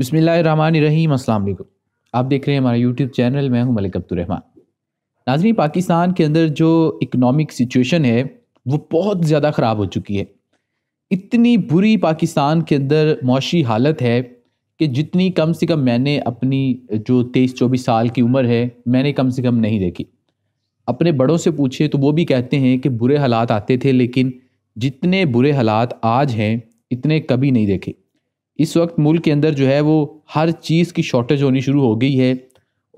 बसमीम अल्लाम आप देख रहे हैं हमारा यूट्यूब चैनल मैं हूं मलिक अब्दुलरहमान नाजरी पाकिस्तान के अंदर जो इकनॉमिक सिचुएशन है वो बहुत ज़्यादा ख़राब हो चुकी है इतनी बुरी पाकिस्तान के अंदर मुशी हालत है कि जितनी कम से कम मैंने अपनी जो तेईस चौबीस साल की उम्र है मैंने कम से कम नहीं देखी अपने बड़ों से पूछे तो वो भी कहते हैं कि बुरे हालात आते थे लेकिन जितने बुरे हालात आज हैं इतने कभी नहीं देखे इस वक्त मुल्क के अंदर जो है वो हर चीज़ की शॉर्टेज होनी शुरू हो गई है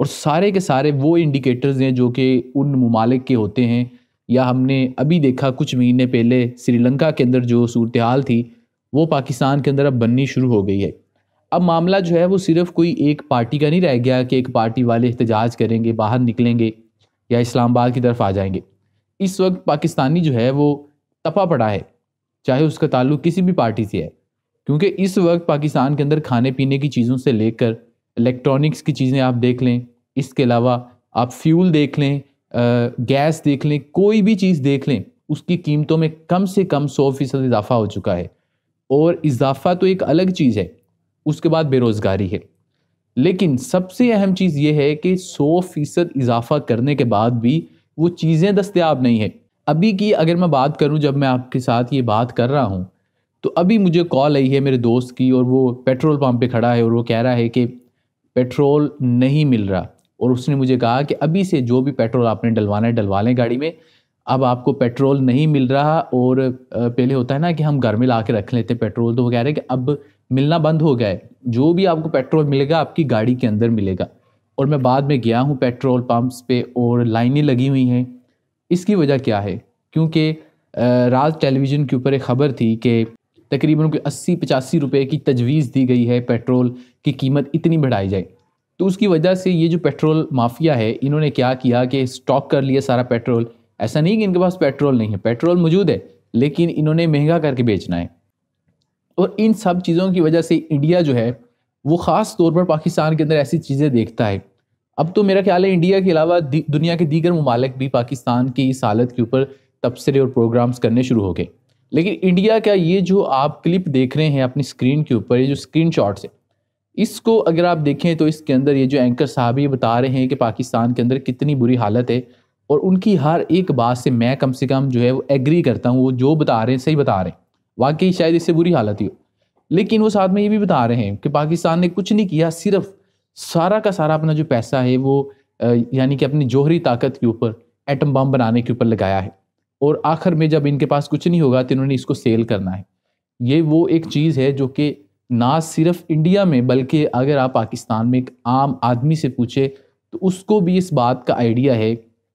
और सारे के सारे वो इंडिकेटर्स हैं जो कि उन ममालिक के होते हैं या हमने अभी देखा कुछ महीने पहले श्रीलंका के अंदर जो सूरत हाल थी वो पाकिस्तान के अंदर अब बननी शुरू हो गई है अब मामला जो है वो सिर्फ कोई एक पार्टी का नहीं रह गया कि एक पार्टी वाले एहतजाज करेंगे बाहर निकलेंगे या इस्लामाबाद की तरफ आ जाएंगे इस वक्त पाकिस्तानी जो है वो तपा पड़ा है चाहे उसका ताल्लुक किसी भी पार्टी से है क्योंकि इस वक्त पाकिस्तान के अंदर खाने पीने की चीज़ों से लेकर इलेक्ट्रॉनिक्स की चीज़ें आप देख लें इसके अलावा आप फ्यूल देख लें गैस देख लें कोई भी चीज़ देख लें उसकी कीमतों में कम से कम सौ फीसद इजाफा हो चुका है और इजाफा तो एक अलग चीज़ है उसके बाद बेरोज़गारी है लेकिन सबसे अहम चीज़ ये है कि सौ फीसद इजाफा करने के बाद भी वो चीज़ें दस्तियाब नहीं है अभी की अगर मैं बात करूं जब मैं आपके साथ ये बात कर रहा हूं तो अभी मुझे कॉल आई है मेरे दोस्त की और वो पेट्रोल पंप पे खड़ा है और वो कह रहा है कि पेट्रोल नहीं मिल रहा और उसने मुझे कहा कि अभी से जो भी पेट्रोल आपने डलवाना है डलवा लें गाड़ी में अब आपको पेट्रोल नहीं मिल रहा और पहले होता है ना कि हम घर में ला के रख लेते हैं पेट्रोल तो वो कह रहे हैं कि अब मिलना बंद हो गया है जो भी आपको पेट्रोल मिलेगा आपकी गाड़ी के अंदर मिलेगा और मैं बाद में गया हूँ पेट्रोल पम्प्स पे और लाइनें लगी हुई हैं इसकी वजह क्या है क्योंकि रात टेलीविज़न के ऊपर एक ख़बर थी कि तकरीबन उनको अस्सी पचासी रुपये की तजवीज़ दी गई है पेट्रोल की कीमत इतनी बढ़ाई जाए तो उसकी वजह से ये जो पेट्रोल माफिया है इन्होंने क्या किया कि स्टॉक कर लिया सारा पेट्रोल ऐसा नहीं कि इनके पास पेट्रोल नहीं है पेट्रोल मौजूद है लेकिन इन्होंने महंगा करके बेचना है और इन सब चीज़ों की वजह से इंडिया जो है वो ख़ास तौर पर पाकिस्तान के अंदर ऐसी चीज़ें देखता है अब तो मेरा ख्याल है इंडिया के अलावा दुनिया के दीगर ममालक भी पाकिस्तान की इस हालत के ऊपर तबसरे और प्रोग्राम्स करने शुरू हो गए लेकिन इंडिया का ये जो आप क्लिप देख रहे हैं अपनी स्क्रीन के ऊपर ये जो स्क्रीन शॉट्स है इसको अगर आप देखें तो इसके अंदर ये जो एंकर साहब ये बता रहे हैं कि पाकिस्तान के अंदर कितनी बुरी हालत है और उनकी हर एक बात से मैं कम से कम जो है वो एग्री करता हूँ वो जो बता रहे हैं सही बता रहे हैं वाकई शायद इससे बुरी हालत ही हो लेकिन वो साथ में ये भी बता रहे हैं कि पाकिस्तान ने कुछ नहीं किया सिर्फ सारा का सारा अपना जो पैसा है वो यानी कि अपनी जोहरी ताकत के ऊपर एटम बम बनाने के ऊपर लगाया है और आखिर में जब इनके पास कुछ नहीं होगा तो इन्होंने इसको सेल करना है ये वो एक चीज़ है जो कि ना सिर्फ इंडिया में बल्कि अगर आप पाकिस्तान में एक आम आदमी से पूछे तो उसको भी इस बात का आइडिया है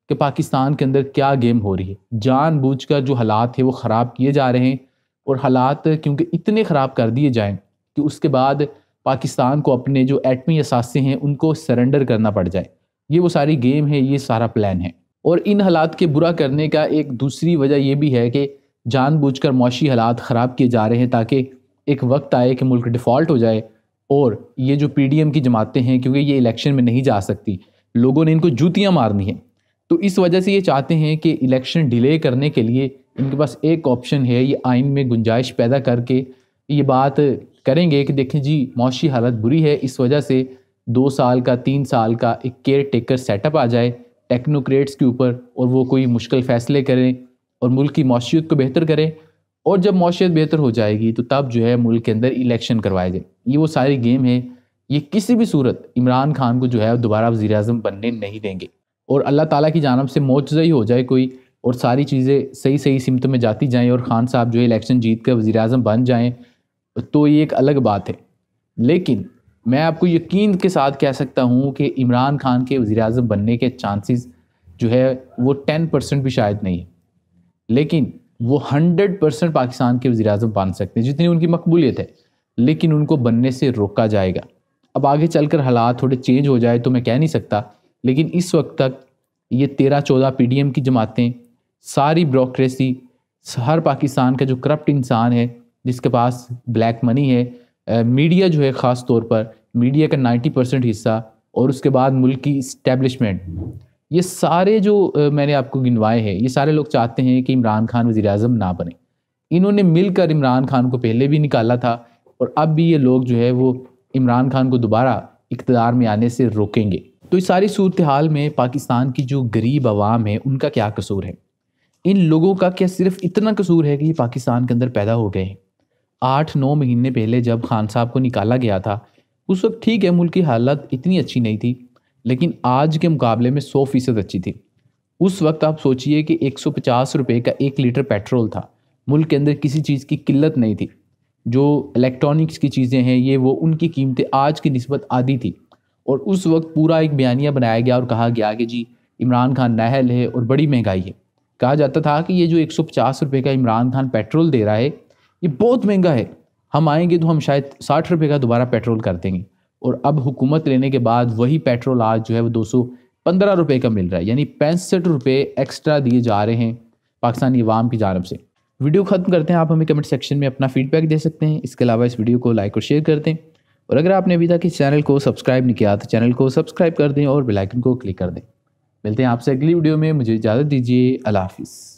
कि पाकिस्तान के अंदर क्या गेम हो रही है कर जो हालात है वो ख़राब किए जा रहे हैं और हालात क्योंकि इतने ख़राब कर दिए जाएँ कि उसके बाद पाकिस्तान को अपने जो एटमी असासे हैं उनको सरेंडर करना पड़ जाए ये वो सारी गेम है ये सारा प्लान है और इन हालात के बुरा करने का एक दूसरी वजह यह भी है कि जानबूझकर मौशी हालात ख़राब किए जा रहे हैं ताकि एक वक्त आए कि मुल्क डिफ़ॉल्ट हो जाए और ये जो पी की जमातें हैं क्योंकि ये इलेक्शन में नहीं जा सकती लोगों ने इनको जूतियाँ मारनी हैं तो इस वजह से ये चाहते हैं कि इलेक्शन डिले करने के लिए इनके पास एक ऑप्शन है ये आइन में गुंजाइश पैदा करके ये बात करेंगे कि देखें जी मौशी हालत बुरी है इस वजह से दो साल का तीन साल का एक केयर टेकर सेटअप आ जाए टेक्नोक्रेट्स के ऊपर और वो कोई मुश्किल फैसले करें और मुल्क की माशियत को बेहतर करें और जब माशियत बेहतर हो जाएगी तो तब जो है मुल्क के अंदर इलेक्शन करवाए जाए ये वो सारी गेम है ये किसी भी सूरत इमरान खान को जो है दोबारा वजी अजम बनने नहीं देंगे और अल्लाह ताला की जानब से मुआजा ही हो जाए कोई और सारी चीज़ें सही सही सिमत में जाती जाएँ और ख़ान साहब जो है इलेक्शन जीत कर वज़ी अजम बन जाएँ तो ये एक अलग बात है लेकिन मैं आपको यकीन के साथ कह सकता हूँ कि इमरान खान के वज़ी अजम बनने के चांसेस जो है वो टेन परसेंट भी शायद नहीं है लेकिन वो हंड्रेड परसेंट पाकिस्तान के वज़ी अजम बन सकते हैं जितनी उनकी मकबूलियत है लेकिन उनको बनने से रोका जाएगा अब आगे चलकर हालात थोड़े चेंज हो जाए तो मैं कह नहीं सकता लेकिन इस वक्त तक ये तेरह चौदह पी डी एम की जमातें सारी ब्रोक्रेसी हर पाकिस्तान का जो करप्ट इंसान है जिसके पास ब्लैक मनी है मीडिया जो है ख़ास तौर पर मीडिया का 90 परसेंट हिस्सा और उसके बाद मुल्क की इस्टेब्लिशमेंट ये सारे जो मैंने आपको गिनवाए हैं ये सारे लोग चाहते हैं कि इमरान खान वज़ी अजम ना बने इन्होंने मिलकर इमरान खान को पहले भी निकाला था और अब भी ये लोग जो है वो इमरान खान को दोबारा इकतदार में आने से रोकेंगे तो इस सारी सूरत हाल में पाकिस्तान की जो गरीब आवाम है उनका क्या कसूर है इन लोगों का क्या सिर्फ इतना कसूर है कि ये पाकिस्तान के अंदर पैदा हो गए हैं आठ नौ महीने पहले जब खान साहब को निकाला गया था उस वक्त ठीक है मुल्क की हालत इतनी अच्छी नहीं थी लेकिन आज के मुकाबले में सौ फ़ीसद अच्छी थी उस वक्त आप सोचिए कि एक सौ पचास रुपये का एक लीटर पेट्रोल था मुल्क के अंदर किसी चीज़ की किल्लत नहीं थी जो इलेक्ट्रॉनिक्स की चीज़ें हैं ये वो उनकी कीमतें आज की नस्बत आधी थी और उस वक्त पूरा एक बयानिया बनाया गया और कहा गया कि जी इमरान खान नहल है और बड़ी महंगाई है कहा जाता था कि ये जो एक सौ पचास रुपये का इमरान खान पेट्रोल दे रहा है ये बहुत महंगा है हम आएंगे तो हम शायद साठ रुपये का दोबारा पेट्रोल कर देंगे और अब हुकूमत लेने के बाद वही पेट्रोल आज जो है वो दो सौ पंद्रह रुपये का मिल रहा है यानी पैंसठ रुपये एक्स्ट्रा दिए जा रहे हैं पाकिस्तानी अवाम की जानब से वीडियो ख़त्म करते हैं आप हमें कमेंट सेक्शन में अपना फीडबैक दे सकते हैं इसके अलावा इस वीडियो को लाइक और शेयर कर दें और अगर आपने अभी तक इस चैनल को सब्सक्राइब नहीं किया तो चैनल को सब्सक्राइब कर दें और बेलाइकन को क्लिक कर दें मिलते हैं आपसे अगली वीडियो में मुझे इजाज़त दीजिए अल्लाह हाफिज़